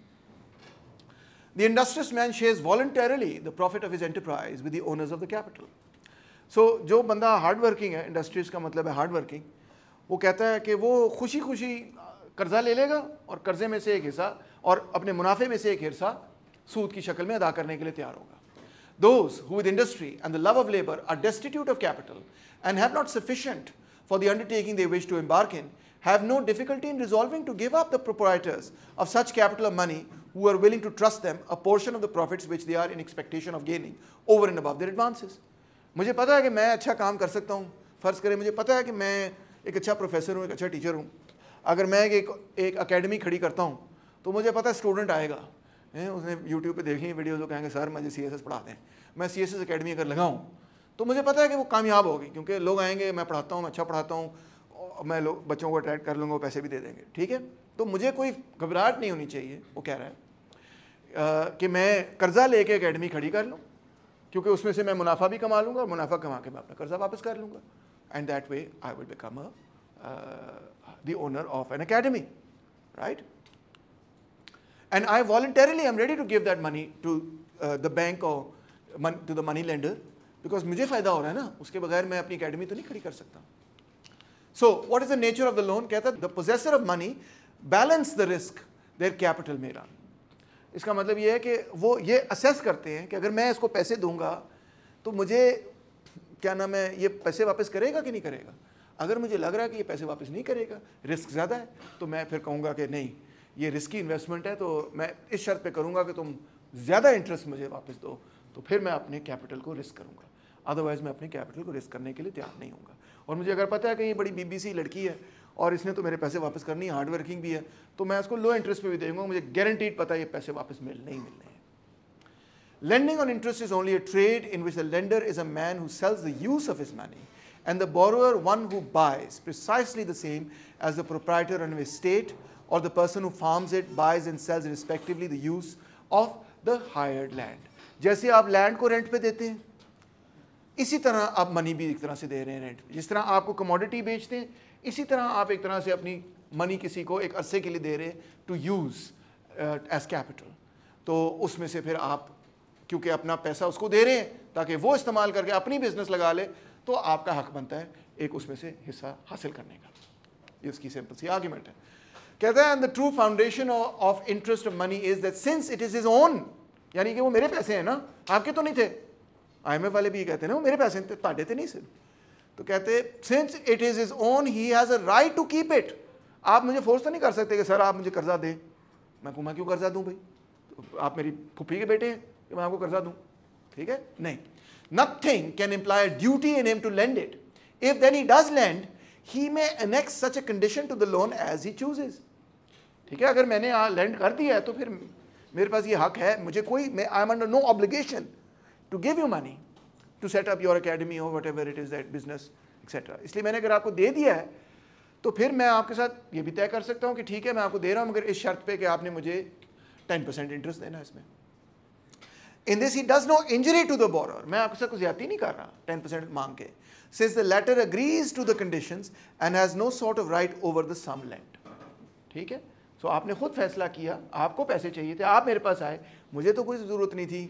[SPEAKER 1] The industrious man shares voluntarily the profit of his enterprise with the owners of the capital. so, जो बंदा hard working है industries का मतलब है हार्ड वर्किंग वो कहता है कि वो खुशी खुशी कर्ज़ा ले लेगा और कर्ज़े में से एक हिस्सा और अपने मुनाफे में से एक हिस्सा सूद की शक्ल में अदा करने के लिए तैयार होगा those who with industry and the love of labor are destitute of capital and have not sufficient for the undertaking they wish to embark in have no difficulty in resolving to give up the proprietors of such capital or money who are willing to trust them a portion of the profits which they are in expectation of gaining over and above their advances. मुझे पता है कि मैं अच्छा काम कर सकता हूँ फ़र्ज़ करें मुझे पता है कि मैं एक अच्छा प्रोफेसर हूँ एक अच्छा टीचर हूँ अगर मैं एक एक अकेडमी खड़ी करता हूँ तो मुझे पता है स्टूडेंट आएगा है उसने यूट्यूब पे देख ली वीडियो कहेंगे सर मुझे सी एस एस पढ़ा दें मैं सी एस एस अकेडमी अगर लगाऊँ तो मुझे पता है कि वो कामयाब होगी क्योंकि लोग आएंगे मैं पढ़ाता हूँ अच्छा पढ़ाता हूँ मैं लोग बच्चों को अट्रैक्ट कर लूँगा पैसे भी दे देंगे ठीक है तो मुझे कोई घबराहट नहीं होनी चाहिए वो कह रहा है आ, कि मैं कर्ज़ा लेके अकेडमी खड़ी कर लूँ क्योंकि उसमें से मैं मुनाफा भी कमा लूँगा मुनाफा कमा के मैं अपना कर्जा वापस कर लूँगा and that way I will become the owner of an academy right and I voluntarily am ready to give that money to the bank और to the money lender because मुझे फायदा हो रहा है ना उसके बगैर मैं अपनी अकेडमी तो नहीं खड़ी कर सकता so what is the nature of the loan कहता है the possessor of money balance the risk their capital मेरा इसका मतलब ये है कि वो ये असेस करते हैं कि अगर मैं इसको पैसे दूंगा तो मुझे क्या नाम है ये पैसे वापस करेगा कि नहीं करेगा अगर मुझे लग रहा है कि ये पैसे वापस नहीं करेगा रिस्क ज़्यादा है तो मैं फिर कहूँगा कि नहीं ये रिस्की इन्वेस्टमेंट है तो मैं इस शर्त पे करूँगा कि तुम ज़्यादा इंटरेस्ट मुझे वापस दो तो फिर मैं अपने कैपिटल को रिस्क करूँगा अदरवाइज़ मैं अपने कैपिटल को रिस्क करने के लिए तैयार नहीं हूँ और मुझे अगर पता है कि ये बड़ी बीबीसी लड़की है और इसने तो मेरे पैसे वापस करनी हार्ड वर्किंग भी है तो मैं उसको लो इंटरेस्ट पे भी देंगे मुझे गारंटीड पता है ये पैसे वापस मिल नहीं मिलने हैं lending on interest is only a trade in which a lender is a man who sells the use of his money and the borrower one who buys precisely the same as the proprietor on estate और the person who farms it buys and sells respectively the use of the hired land जैसे आप land को rent पे देते हैं इसी तरह आप मनी भी एक तरह से दे रहे हैं रेंट जिस तरह आपको कमोडिटी बेचते हैं इसी तरह आप एक तरह से अपनी मनी किसी को एक अरसे के लिए दे रहे टू यूज़ एज कैपिटल तो उसमें से फिर आप क्योंकि अपना पैसा उसको दे रहे हैं ताकि वो इस्तेमाल करके अपनी बिजनेस लगा ले तो आपका हक बनता है एक उसमें से हिस्सा हासिल करने का ये उसकी सिंपल सी आर्ग्यूमेंट है कहते हैं and the true foundation of interest of money is that since it is his own यानी कि वो मेरे पैसे हैं ना आपके तो नहीं थे आई वाले भी कहते हैं ना वो मेरे पैसे थे तो ताडे तो नहीं सिर्फ तो कहते since it is his own he has a right to keep it आप मुझे फोर्स तो नहीं कर सकते कि सर आप मुझे कर्जा दे मैं कहूँ मैं क्यों कर्जा दूँ भाई तो आप मेरी फुफी के बेटे हैं कि तो मैं आपको कर्जा दूँ ठीक है नहीं nothing can imply duty in him to lend it if then he does lend he may annex such a condition to the loan as he choose ठीक है अगर मैंने यहाँ लैंड कर दिया है तो फिर मेरे पास ये हक है मुझे कोई I am under no obligation to give you money to set up your academy हो whatever it is that business etcetera इसलिए मैंने अगर आपको दे दिया है तो फिर मैं आपके साथ ये भी तय कर सकता हूँ कि ठीक है मैं आपको दे रहा हूँ मगर इस शर्त पे कि आपने मुझे टेन परसेंट इंटरेस्ट देना है इसमें in this he does no injury to the borrower मैं आपके साथ कुछ ज्यादा नहीं कर रहा टेन परसेंट मांग के since the latter agrees to the condition and has no sort of right over the sum lent ठीक है सो so, आपने खुद फैसला किया आपको पैसे चाहिए थे आप मेरे पास आए मुझे तो कोई ज़रूरत नहीं थी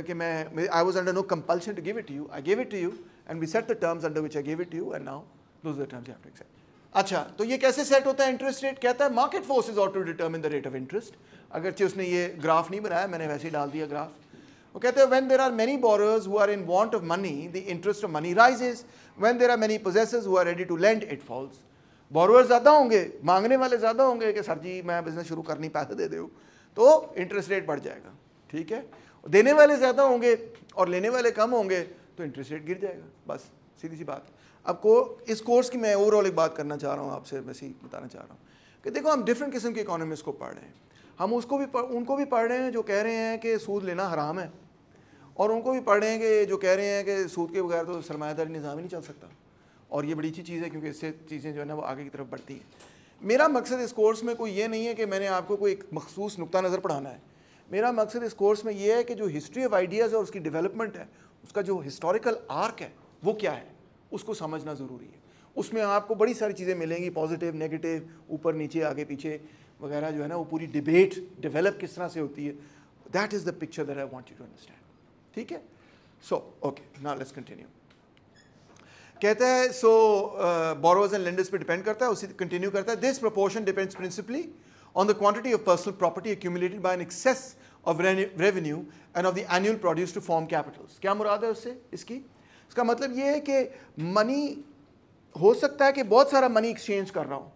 [SPEAKER 1] कि मैं I was under no compulsion to give it you I give it to you and we set the terms under which I give it to you and now those the terms you accept अच्छा तो ये कैसे set होता है interest rate कहता है market forces ought to determine the rate of interest अगरचे उसने ये ग्राफ नहीं बनाया मैंने वैसे ही डाल दिया ग्राफ वो कहते हैं when there are many borrowers who are in want of money the interest of money rises when there are many possessors who are ready to lend it falls borrower ज़्यादा होंगे मांगने वाले ज़्यादा होंगे कि सर जी मैं बिज़नेस शुरू करनी पैसे दे दे तो इंटरेस्ट रेट बढ़ जाएगा ठीक है देने वाले ज़्यादा होंगे और लेने वाले कम होंगे तो इंटरेस्ट रेट गिर जाएगा बस सीधी सी बात आपको इस कोर्स की मैं ओवरऑल एक बात करना चाह रहा हूँ आपसे वैसे ही बताना चाह रहा हूँ कि देखो हम डिफरेंट किस्म के इकोनॉमिक्स को पढ़ रहे हैं हम उसको भी पढ़, उनको भी पढ़ रहे हैं जो कह रहे हैं कि सूद लेना हराम है और उनको भी पढ़ रहे हैं कि जो कह रहे हैं कि सूद के बगैर तो सरमायादारी निज़ाम ही नहीं चल सकता और ये बड़ी अच्छी चीज़ है क्योंकि इससे चीज़ें जो है ना वो आगे की तरफ बढ़ती हैं मेरा मकसद इस कोर्स में कोई ये नहीं है कि मैंने आपको कोई मखसूस नुकता नज़र पढ़ाना है मेरा मकसद इस कोर्स में ये है कि जो हिस्ट्री ऑफ आइडियाज़ है उसकी डेवलपमेंट है उसका जो हिस्टोरिकल आर्क है वो क्या है उसको समझना ज़रूरी है उसमें आपको बड़ी सारी चीज़ें मिलेंगी पॉजिटिव नेगेटिव ऊपर नीचे आगे पीछे वगैरह जो है ना वो पूरी डिबेट डेवलप किस तरह से होती है that is the picture that I want you to understand ठीक है सो ओके ना लेट्स कंटिन्यू कहता है सो बोरोज एंड लेंडर्स पे डिपेंड करता है उसी कंटिन्यू करता है this proportion depends principally on the quantity of personal property accumulated by an excess of revenue and of the annual produce to form capitals. क्या मुराद है उससे इसकी इसका मतलब ये है कि मनी हो सकता है कि बहुत सारा मनी एक्सचेंज कर रहा हूँ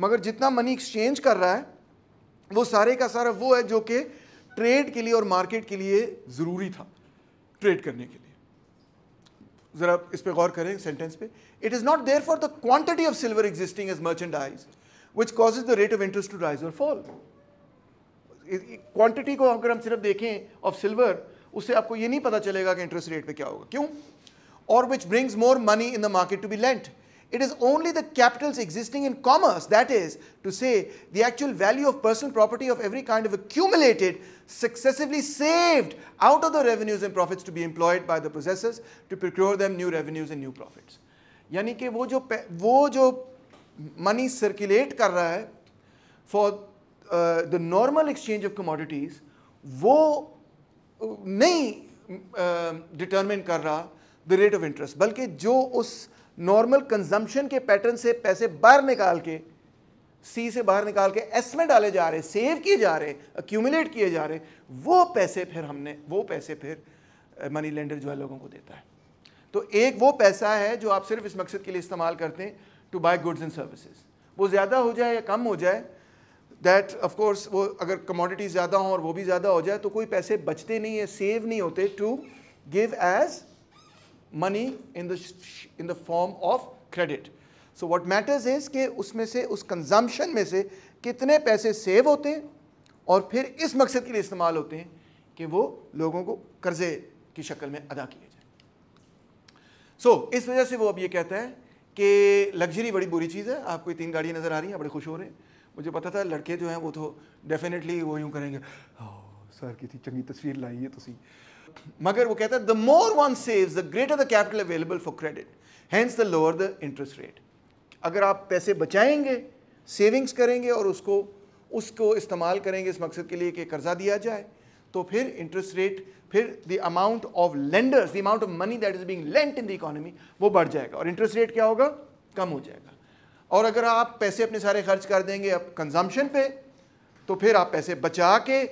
[SPEAKER 1] मगर जितना मनी एक्सचेंज कर रहा है वो सारे का सारा वो है जो कि ट्रेड के लिए और मार्केट के लिए ज़रूरी था ट्रेड करने के लिए ज़रा इस पर गौर करें सेंटेंस पे it is not therefore the quantity of silver existing as merchandise which causes the rate of interest to rise और फॉल क्वांटिटी को अगर हम सिर्फ देखें ऑफ सिल्वर उससे आपको ये नहीं पता चलेगा कि इंटरेस्ट रेट पे क्या होगा क्यों और which brings more money in the market to be lent it is only the capital existing in commerce that is to से the actual value of personal property of every kind of accumulated successively saved out of the revenues and profit to be employed by the process to procure them new revenues and new profit यानी कि वो जो वो जो money circulate कर रहा है for the normal exchange of commodities वो uh, नहीं डिटरमिन um, कर रहा द रेट ऑफ इंटरेस्ट बल्कि जो उस नॉर्मल कंजम्पशन के पैटर्न से पैसे बाहर निकाल के सी से बाहर निकाल के एस में डाले जा रहे सेव किए जा रहे अक्यूमुलेट किए जा रहे वो पैसे फिर हमने वो पैसे फिर मनी uh, लेंडर जो है लोगों को देता है तो एक वो पैसा है जो आप सिर्फ इस मकसद के लिए इस्तेमाल करते हैं to buy goods and services वो ज़्यादा हो जाए या कम हो जाए दैट ऑफकोर्स वो अगर कमोडिटीज़ ज़्यादा हों और वो भी ज़्यादा हो जाए तो कोई पैसे बचते नहीं है सेव नहीं होते to give as money in the in the form of credit so what matters is के उसमें से उस कंजम्पशन में से कितने पैसे सेव होते हैं और फिर इस मकसद के लिए इस्तेमाल होते हैं कि वो लोगों को कर्ज़े की शक्ल में अदा किए जाए सो so, इस वजह से वो अब ये कहता है कि लग्जरी बड़ी बुरी चीज़ है आपको ये तीन गाड़ियाँ नज़र आ रही हैं बड़े खुश हो रहे हैं मुझे पता था लड़के जो हैं वो तो डेफिनेटली वो यूँ करेंगे सर oh, किसी चंगी तस्वीर लाइए तुम मगर वो कहता है the more one saves the greater the capital available for credit hence the lower the interest rate अगर आप पैसे बचाएंगे सेविंग्स करेंगे और उसको उसको इस्तेमाल करेंगे इस मकसद के लिए कि कर्जा दिया जाए तो फिर इंटरेस्ट रेट फिर the amount of lenders the amount of money that is being lent in the economy वो बढ़ जाएगा और इंटरेस्ट रेट क्या होगा कम हो जाएगा और अगर आप पैसे अपने सारे खर्च कर देंगे अब कंजम्पशन पे तो फिर आप पैसे बचा के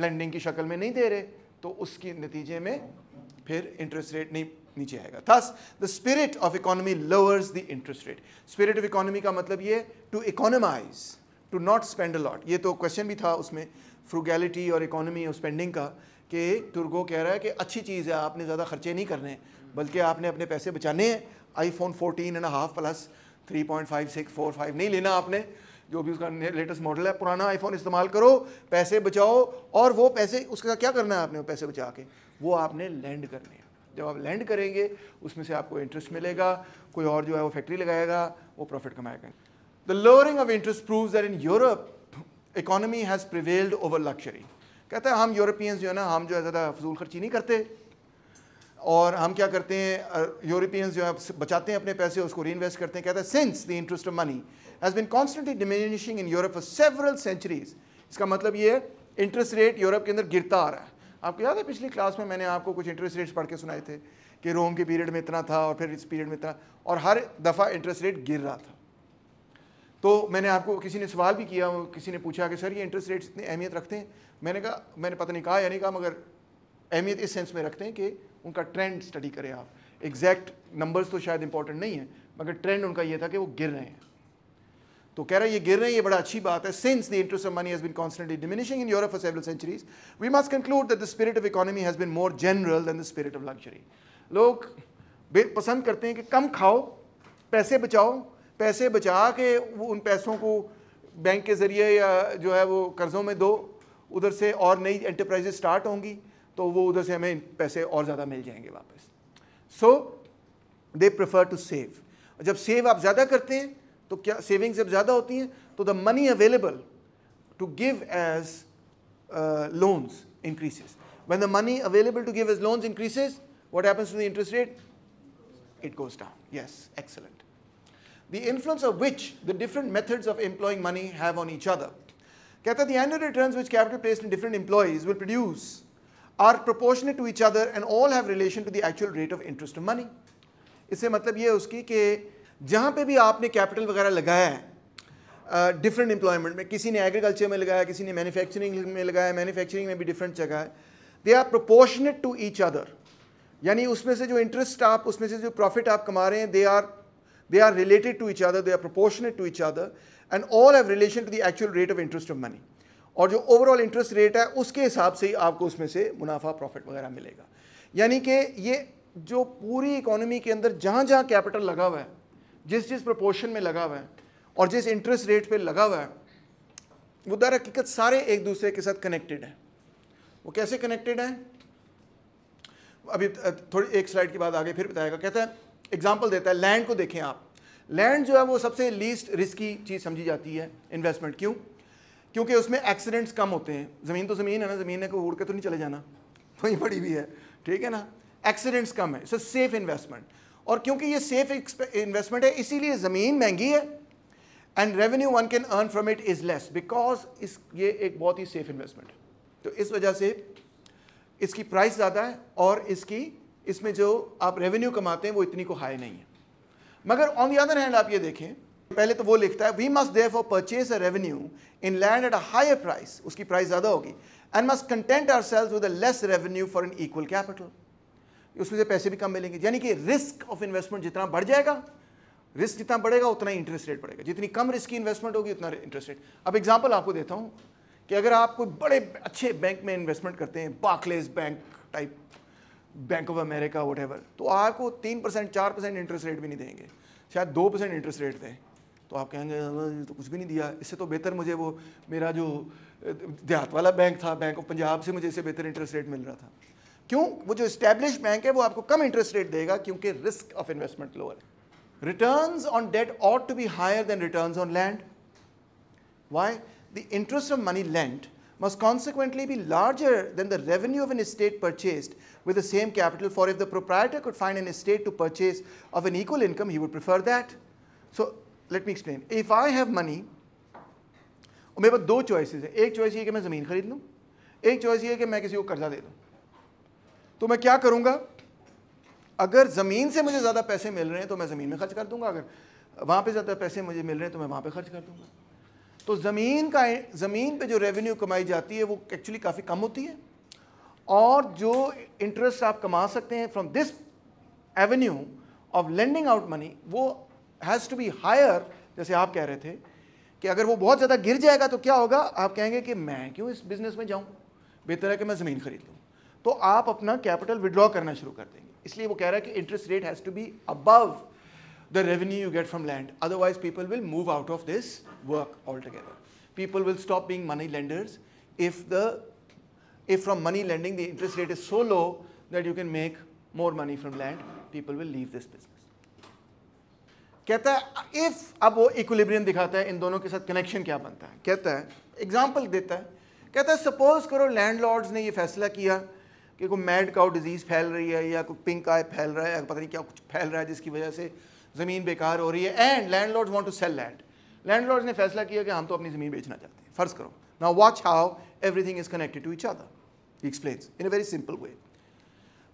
[SPEAKER 1] लैंडिंग की शक्ल में नहीं दे रहे तो उसके नतीजे में फिर इंटरेस्ट रेट नहीं नीचे आएगा thus the spirit of economy lowers the interest rate spirit of economy का मतलब ये to economize to not spend a lot ये तो क्वेश्चन भी था उसमें फ्रूगैलिटी और इकोनॉमी और स्पेंडिंग का कि तुर्गो कह रहा है कि अच्छी चीज़ है आपने ज़्यादा खर्चे नहीं करने बल्कि आपने अपने पैसे बचाने हैं iPhone fourteen and half plus 3.5645 नहीं लेना आपने जो भी उसका लेटेस्ट मॉडल है पुराना आईफोन इस्तेमाल करो पैसे बचाओ और वो पैसे उसका क्या करना है आपने वो पैसे बचा के वो आपने लैंड करने हैं जब आप लैंड करेंगे उसमें से आपको इंटरेस्ट मिलेगा कोई और जो है वो फैक्ट्री लगाएगा वो प्रॉफिट कमाएगा the lowering of interest prove that in Europe economy has prevailed over luxury कहते हैं हम यूरोपियंस जो है ना हम जो है ज़्यादा फजूल खर्ची नहीं करते और हम क्या करते हैं यूरोपियंस जो है बचाते हैं अपने पैसे उसको री इन्वेस्ट करते हैं कहते हैं since the interest of money has been constantly diminishing in Europe for several centuries इसका मतलब ये इंटरेस्ट रेट यूरोप के अंदर गिरता आ रहा है आपको याद है पिछली क्लास में मैंने आपको कुछ इंटरेस्ट रेट्स पढ़ के सुनाए थे कि रोम के पीरियड में इतना था और फिर इस पीरियड में इतना और हर दफ़ा इंटरेस्ट रेट गिर रहा था तो मैंने आपको किसी ने सवाल भी किया किसी ने पूछा कि सर ये इंटरेस्ट रेट्स इतनी अहमियत रखते हैं मैंने कहा मैंने पता नहीं कहा या नहीं कहा मगर अहमियत इस सेंस में रखते हैं कि उनका ट्रेंड स्टडी करें आप एग्जैक्ट नंबर्स तो शायद इंपॉर्टेंट नहीं है मगर ट्रेंड उनका ये था कि वो गिर रहे हैं तो कह रहा है ये गिर रहे हैं ये बड़ा अच्छी बात है since the interest of money has been constantly diminishing in Europe for several centuries we must conclude that the spirit of economy has been more general than the spirit of luxury लोग पसंद करते हैं कि कम खाओ पैसे बचाओ पैसे बचा के वो उन पैसों को बैंक के ज़रिए या जो है वो कर्ज़ों में दो उधर से और नई एंटरप्राइजेस स्टार्ट होंगी तो वो उधर से हमें पैसे और ज़्यादा मिल जाएंगे वापस so they prefer to save जब सेव आप ज़्यादा करते हैं तो क्या सेविंग्स जब ज़्यादा होती हैं तो the money available to give as loans increases when the money available to give as loans increases what happens to the interest rate it goes down yes excellent the influence of which the different methods of employing money have on each other कहता है the annual return which capital place in different employees will produce are proportion to each other and all have relation to the actual rate of interest of money इससे मतलब ये है उसकी कि जहाँ पे भी आपने कैपिटल वगैरह लगाया है डिफरेंट एम्प्लॉयमेंट में किसी ने एग्रीकल्चर में लगाया किसी ने मैन्युफैक्चरिंग में लगाया मैनुफैक्चरिंग में भी डिफरेंट जगह है they are proportionate to each other यानी उसमें से जो इंटरेस्ट आप उसमें से जो प्रॉफिट आप कमा रहे हैं they are they are related to each other they are proportionate to each other and all have relation to the actual rate of interest of money और जो ओवरऑल इंटरेस्ट रेट है उसके हिसाब से ही आपको उसमें से मुनाफा प्रॉफिट वगैरह मिलेगा यानी कि ये जो पूरी इकोनॉमी के अंदर जहाँ जहाँ कैपिटल लगा हुआ है जिस जिस प्रपोर्शन में लगा हुआ है और जिस इंटरेस्ट रेट पे लगा हुआ है वो दर हकीकत सारे एक दूसरे के साथ कनेक्टेड हैं वो कैसे कनेक्टेड हैं अभी थोड़ी एक स्लाइड के बाद आगे फिर बताएगा कहता है एग्जाम्पल देता है लैंड को देखें आप लैंड जो है वो सबसे लीस्ट रिस्की चीज़ समझी जाती है इन्वेस्टमेंट क्यों क्योंकि उसमें एक्सीडेंट्स कम होते हैं ज़मीन तो ज़मीन है ना ज़मीन है को उड़ के तो नहीं चले जाना वहीं पड़ी हुई है ठीक है ना एक्सीडेंट्स कम है इट्स सेफ इन्वेस्टमेंट और क्योंकि ये सेफ इन्वेस्टमेंट है इसीलिए ज़मीन महंगी है and revenue one can earn from it is less because इस ये एक बहुत ही सेफ इन्वेस्टमेंट है तो इस वजह से इसकी प्राइस ज़्यादा है और इसकी इसमें जो आप रेवेन्यू कमाते हैं वो इतनी को हाई नहीं है मगर ऑन द अदर हैंड आप ये देखें पहले तो वो लिखता है we must therefore purchase a revenue in land at a higher price उसकी प्राइस ज़्यादा होगी and must content ourselves with less revenue for an equal capital उसमें से पैसे भी कम मिलेंगे यानी कि रिस्क ऑफ इन्वेस्टमेंट जितना बढ़ जाएगा रिस्क जितना बढ़ेगा उतना ही इंटरेस्ट रेट बढ़ेगा जितनी कम रिस्क की इन्वेस्टमेंट होगी उतना इंटरेस्ट रेट अब एग्जाम्पल आपको देता हूँ कि अगर आप कोई बड़े अच्छे बैंक में इन्वेस्टमेंट करते हैं Barclays bank type bank of America what तो आपको तीन परसेंट चार परसेंट इंटरेस्ट रेट भी नहीं देंगे शायद दो परसेंट इंटरेस्ट रेट दें तो आप कहेंगे तो कुछ भी नहीं दिया इससे तो बेहतर मुझे वो मेरा जो देहात वाला बैंक था बैंक ऑफ पंजाब से मुझे इससे बेहतर इंटरेस्ट रेट मिल रहा था क्यों वो जो इस्टेब्लिश बैंक है वो आपको कम इंटरेस्ट रेट देगा क्योंकि रिस्क ऑफ इन्वेस्टमेंट लोअर है return on debt ought to be higher than return on land why the interest of money lent must consequently be larger than the revenue of an estate purchased with the same capital for if the proprietor could find an estate to purchase of an equal income he would prefer that so let me explain if I have money और मेरे पास दो choices हैं एक choice ये कि मैं ज़मीन खरीद लूँ एक चॉइस ये है कि मैं किसी को कर्जा दे दूँ तो मैं क्या करूँगा अगर ज़मीन से मुझे ज़्यादा पैसे मिल रहे हैं तो मैं ज़मीन में खर्च कर दूंगा अगर वहाँ पे ज़्यादा पैसे मुझे मिल रहे हैं तो मैं वहाँ पे खर्च कर दूंगा तो ज़मीन का ज़मीन पे जो रेवेन्यू कमाई जाती है वो एक्चुअली काफ़ी कम होती है और जो इंटरेस्ट आप कमा सकते हैं from this avenue of lending out money वो हैज़ टू बी हायर जैसे आप कह रहे थे कि अगर वो बहुत ज़्यादा गिर जाएगा तो क्या होगा आप कहेंगे कि मैं क्यों इस बिज़नेस में जाऊं बेहतर है कि मैं ज़मीन खरीद लूं तो आप अपना कैपिटल विड्रॉ करना शुरू कर देंगे इसलिए वो कह रहा है कि interest rate has to be above the revenue you get from land otherwise people will move out of this work all together people will stop being money lenders if the if from money lending the interest rate is so low that you can make more money from land people will leave this business कहता है if अब वो equilibrium दिखाता है इन दोनों के साथ connection क्या बनता है कहता है एग्जाम्पल देता है कहता है सपोज करो लैंडलॉर्ड्स ने ये फैसला किया कि कोई मैड काउ डिजीज़ फैल रही है या कोई पिंक आय फैल रहा है या पता नहीं क्या कुछ फैल रहा है जिसकी वजह से ज़मीन बेकार हो रही है and landlords want to sell land landlords ने फैसला किया कि हम तो अपनी ज़मीन बेचना चाहते हैं फ़र्ज़ करो now watch how everything is connected to each other explain in a very simple way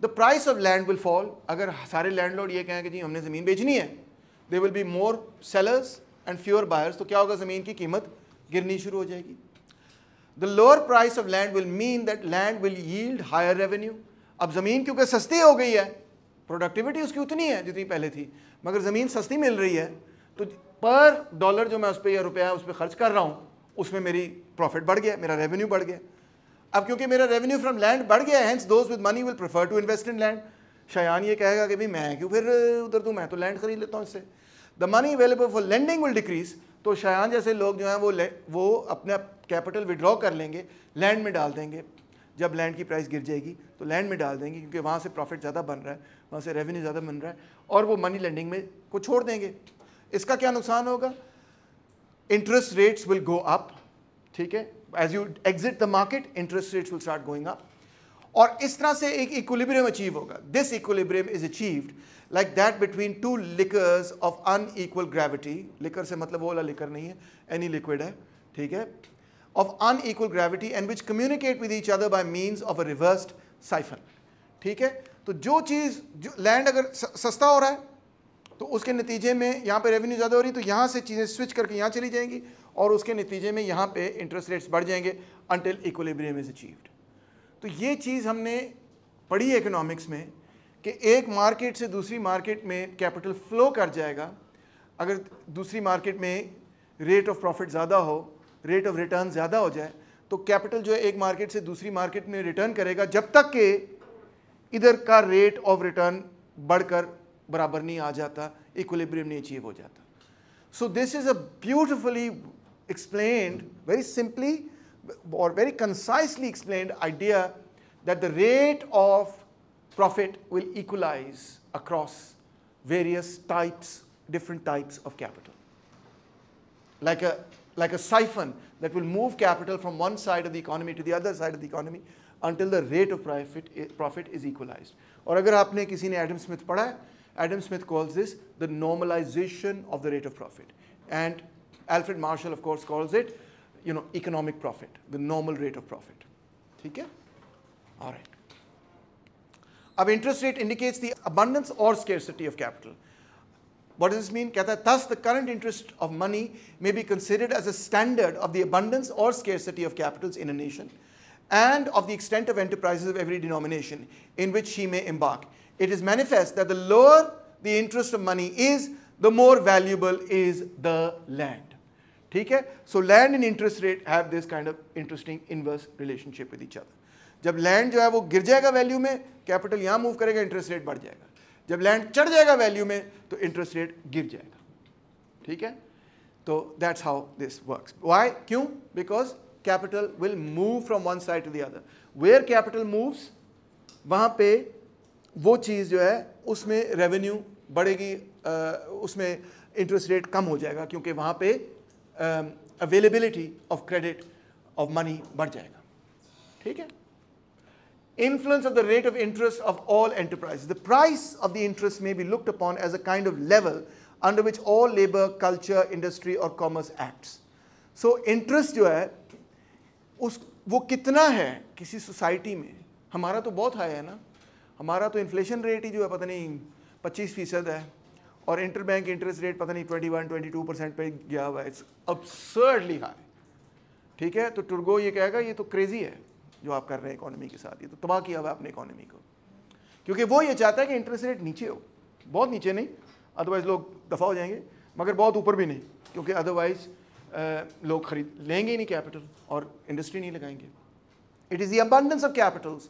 [SPEAKER 1] the price of land will fall अगर सारे लैंड लॉर्ड ये कहें कि जी हमने ज़मीन बेचनी है they will be more sellers and fewer buyers तो क्या होगा ज़मीन की कीमत गिरनी शुरू हो जाएगी the lower price of land will mean that land will yield higher revenue अब ज़मीन क्योंकि सस्ती हो गई है प्रोडक्टिविटी उसकी उतनी है जितनी पहले थी मगर ज़मीन सस्ती मिल रही है तो पर डॉलर जो मैं उस पर या रुपया उस पर खर्च कर रहा हूँ उसमें मेरी प्रॉफिट बढ़ गया मेरा रेवेन्यू बढ़ गया अब क्योंकि मेरा रेवेन्यू फ्रॉम लैंड बढ़ गया hence those with money will prefer to invest in land Shayan ये कहेगा कि भाई मैं क्यों फिर उधर दूँ मैं तो लैंड खरीद लेता हूँ इससे the money available for lending will decrease तो शायान जैसे लोग जो हैं वो वो अपना कैपिटल विड्रॉ कर लेंगे लैंड में डाल देंगे जब लैंड की प्राइस गिर जाएगी तो लैंड में डाल देंगे क्योंकि वहाँ से प्रॉफिट ज़्यादा बन रहा है वहाँ से रेवेन्यू ज़्यादा बन रहा है और वो मनी लैंडिंग में को छोड़ देंगे इसका क्या नुकसान होगा interest rates will go up ठीक है as you exit the market interest rates will start going up और इस तरह से एक इक्विलिब्रियम अचीव होगा this equilibrium is achieved like that between two liquors of unequal gravity liquor से मतलब वो वाला लिकर नहीं है एनी लिक्विड है ठीक है of unequal gravity and which communicate with each other by means of a reversed siphon ठीक है तो जो चीज़ जो लैंड अगर सस्ता हो रहा है तो उसके नतीजे में यहाँ पे रेवेन्यू ज़्यादा हो रही है तो यहाँ से चीज़ें स्विच करके यहाँ चली जाएंगी और उसके नतीजे में यहाँ पे इंटरेस्ट रेट्स बढ़ जाएंगे अनटिल इक्वलिब्रियम इज अचीव्ड तो ये चीज़ हमने पढ़ी इकोनॉमिक्स में कि एक मार्केट से दूसरी मार्केट में कैपिटल फ्लो कर जाएगा अगर दूसरी मार्केट में रेट ऑफ प्रॉफिट ज़्यादा हो रेट ऑफ रिटर्न ज़्यादा हो जाए तो कैपिटल जो है एक मार्केट से दूसरी मार्केट में रिटर्न करेगा जब तक के इधर का रेट ऑफ रिटर्न बढ़कर बराबर नहीं आ जाता इक्वलिब्रियम नहीं अचीव हो जाता so this is a beautifully explained very simply or very concisely explained idea that the rate of profit will equalize across various types, different types of capital. Like a, like a siphon that will move capital from one side of the economy to the other side of the economy until the rate of profit, eh, profit is equalized. Or if you have ने Adam Smith, Adam Smith calls this the normalization of the rate of profit, and Alfred Marshall, of course, calls it you know economic profit the normal rate of profit Okay. all right Our interest rate indicates the abundance or scarcity of capital what does this mean thus the current interest of money may be considered as a standard of the abundance or scarcity of capitals in a nation and of the extent of enterprises of every denomination in which she may embark it is manifest that the lower the interest of money is the more valuable is the land ठीक है so land and interest rate have this kind of interesting inverse relationship with each other जब land जो है वो गिर जाएगा value में capital यहाँ मूव करेगा इंटरेस्ट रेट बढ़ जाएगा जब लैंड चढ़ जाएगा वैल्यू में तो इंटरेस्ट रेट गिर जाएगा ठीक है तो that's how this works why क्यों because capital will move from one side to the other where capital moves वहां पे वो चीज़ जो है उसमें रेवेन्यू बढ़ेगी आ, उसमें इंटरेस्ट रेट कम हो जाएगा क्योंकि वहाँ पे availability of credit of money बढ़ जाएगा ठीक है influence of the rate of interest of all enterprise the price of the interest may be looked upon as a kind of level under which all labour culture industry और commerce act so interest जो है उस वो कितना है किसी society में हमारा तो बहुत हाई है ना हमारा तो इन्फ्लेशन रेट ही जो है पता नहीं 25 फीसद है और इंटर बैंक इंटरेस्ट रेट पता नहीं 21 22 परसेंट पर गया हुआ है इट्स अपसर्डली हाई ठीक है तो टुर्गो ये कहेगा ये तो क्रेजी है जो आप कर रहे हैं इकोनॉमी के साथ ये तो तबाह किया हुआ है अपने इकोनॉमी को क्योंकि वो ये चाहता है कि इंटरेस्ट रेट नीचे हो बहुत नीचे नहीं अदरवाइज लोग दफा हो जाएंगे मगर बहुत ऊपर भी नहीं क्योंकि अदरवाइज लोग खरीद लेंगे ही नहीं कैपिटल और इंडस्ट्री नहीं लगाएंगे it is the abundance of capitals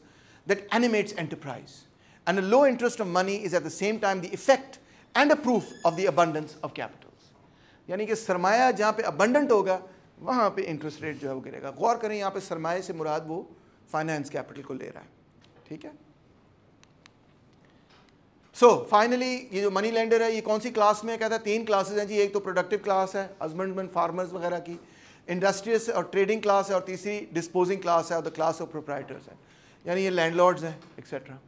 [SPEAKER 1] that animates enterprise and low interest of money is at the same time the effect and a proof of the abundance of capitals यानी कि सरमाया जहाँ पे abundant होगा वहाँ पे interest rate जो है वो गिरेगा गौर करें यहाँ पे सरमाए से मुराद वो फाइनेंस कैपिटल को ले रहा है ठीक है सो so, फाइनली ये जो मनी लेंडर है ये कौन सी क्लास में कहता है तीन क्लासेज हैं जी एक तो प्रोडक्टिव क्लास है हजबेंडमैन फार्मर्स वगैरह की इंडस्ट्रियस और ट्रेडिंग क्लास है और तीसरी डिस्पोजिंग क्लास है और द क्लास ऑफ प्रोप्राइटर्स है यानी ये लैंडलॉर्ड्स हैं एक्सेट्रा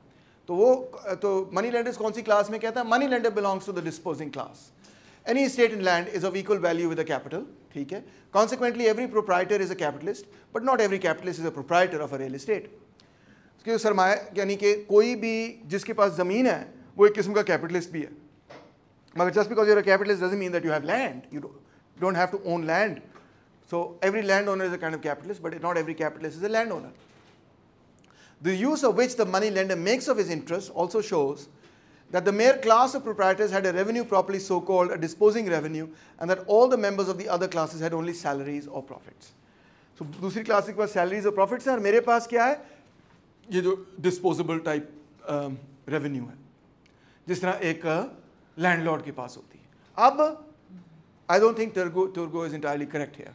[SPEAKER 1] तो वो तो मनी लैंडर्स कौन सी क्लास में कहता है money lender belongs to the disposing class any state in land is of equal value with a capital ठीक है consequently every proprietor is a capitalist but not every capitalist is a proprietor of a real estate उसके सरमाया यानी कि कोई भी जिसके पास ज़मीन है वो एक किस्म का कैपिटलिस्ट भी है मगर just because you're a capitalist does mean that you have land you don't have to own land so every land owner is a kind of capitalist but not every capitalist is a land owner The use of which the money lender makes of his interest also shows that the mere class of proprietors had a revenue properly so-called a disposing revenue and that all the members of the other classes had only salaries or profits. So दूसरी class के पास salaries or profits हैं और मेरे पास क्या है ये जो disposable type um, revenue है जिस तरह एक landlord के पास होती अब I don't think Turgo, Turgo is entirely correct here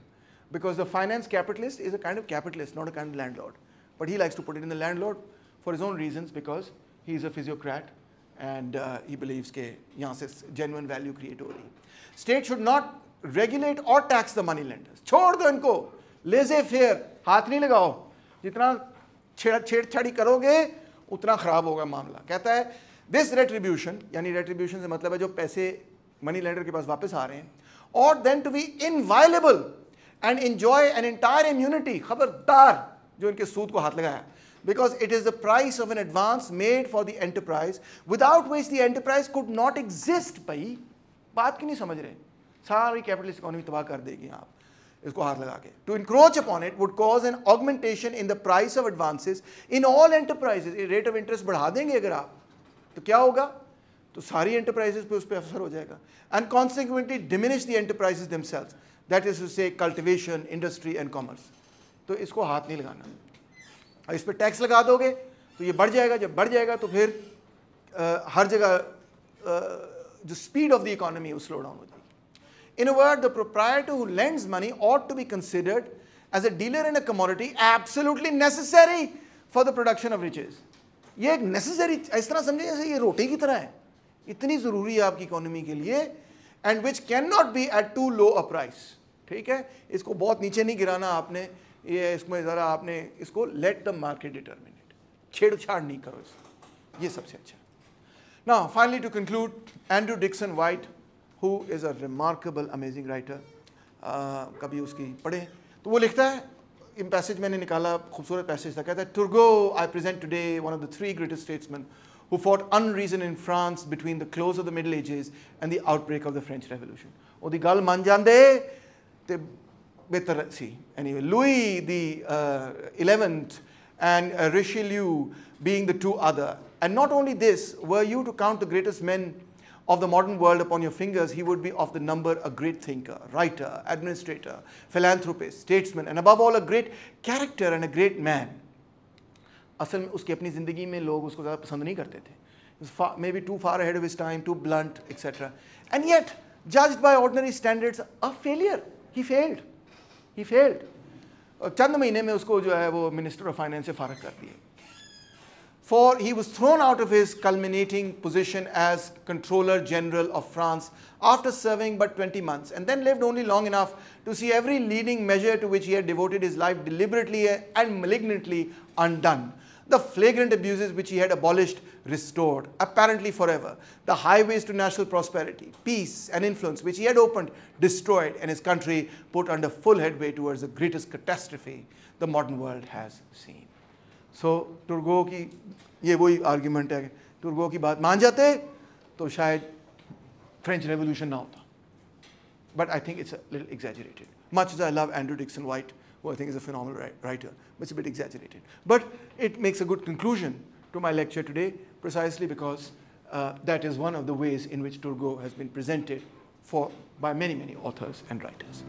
[SPEAKER 1] because the finance capitalist is a kind of capitalist not a kind of landlord. But he likes to put it in the landlord for his own reasons because he is a physiocrat and uh, he believes ke yahan se genuine value create ho rahi. State should not regulate or tax the money lenders. chhod छोड़ दो इनको लेजे fair हाथ नहीं लगाओ chhed chhadi karoge utna kharab hoga mamla kehta hai this retribution yani retribution se matlab hai jo paise money lender ke paas wapas aa rahe hain or then to be inviolable and enjoy an entire immunity khabardar जो इनके सूद को हाथ लगाया because it is the price of an advance made for the enterprise without which the enterprise could not exist भाई बात क्यों नहीं समझ रहे सारी कैपिटलिस्ट इकोनॉमी तबाह कर देगी आप इसको हाथ लगा के to encroach upon it would cause an augmentation in the price of advances in all enterprises rate of interest बढ़ा देंगे अगर आप तो क्या होगा तो सारी एंटरप्राइजेस पे उस पर असर हो जाएगा and consequently diminish the enterprises that is to say cultivation industry and commerce तो इसको हाथ नहीं लगाना और इस पर टैक्स लगा दोगे तो ये बढ़ जाएगा जब बढ़ जाएगा तो फिर आ, हर जगह जो स्पीड ऑफ द इकोनॉमी है वो स्लो डाउन हो जाएगी in word the proprietor who lends money ought to be considered as a dealer in a commodity absolutely necessary for the production of riches ये एक नेसेसरी इस तरह समझे जैसे ये रोटी की तरह है इतनी ज़रूरी है आपकी इकोनॉमी के लिए and which can not be at too low a price ठीक है इसको बहुत नीचे नहीं गिराना आपने ये इसमें ज़रा आपने इसको लेट द मार्केट डिटर्मिन छेड़छाड़ नहीं करो इसको ये सबसे अच्छा ना finally to conclude Andrew Dixon White who is a remarkable amazing writer कभी उसकी पढ़े तो वो लिखता है इन पैसेज मैंने निकाला खूबसूरत पैसेज था कहता है Turgot I present today one of the three greatest statesmen who fought unreason in France between the close of the Middle Ages and the outbreak of the French Revolution. ਉਹਦੀ ਗੱਲ ਮੰਨ ਜਾਂਦੇ ਤੇ Better see, anyway, Louis the uh, 11th and uh, Richelieu being the two other. And not only this, were you to count the greatest men of the modern world upon your fingers, he would be of the number a great thinker, writer, administrator, philanthropist, statesman, and above all a great character and a great man. असल में उसकी अपनी ज़िंदगी में लोग उसको ज़्यादा पसंद नहीं करते थे may be too far ahead of his time too blunt etcetera and yet judged by ordinary standards a failure he he failed. और चंद महीने में उसको जो है वो मिनिस्टर ऑफ फाइनेंस से फारग कर for he was thrown out of his culminating position as Controller General of France after serving but 20 months and then lived only long enough to see every leading measure to which he had devoted his life deliberately and malignantly undone the flagrant abuses which he had abolished restored, apparently forever, the highways to national prosperity, peace and influence which he had opened destroyed and his country put under full headway towards the greatest catastrophe the modern world has seen. So Turgot की ये वही argument है Turgot की बात मान जाते तो शायद French Revolution ना होता. But I think it's a little exaggerated. Much as I love Andrew Dixon White, who I think is a phenomenal writer, but it's a bit exaggerated. But it makes a good conclusion to my lecture today precisely because uh, that is one of the ways in which Turgot has been presented for, by many, many authors and writers.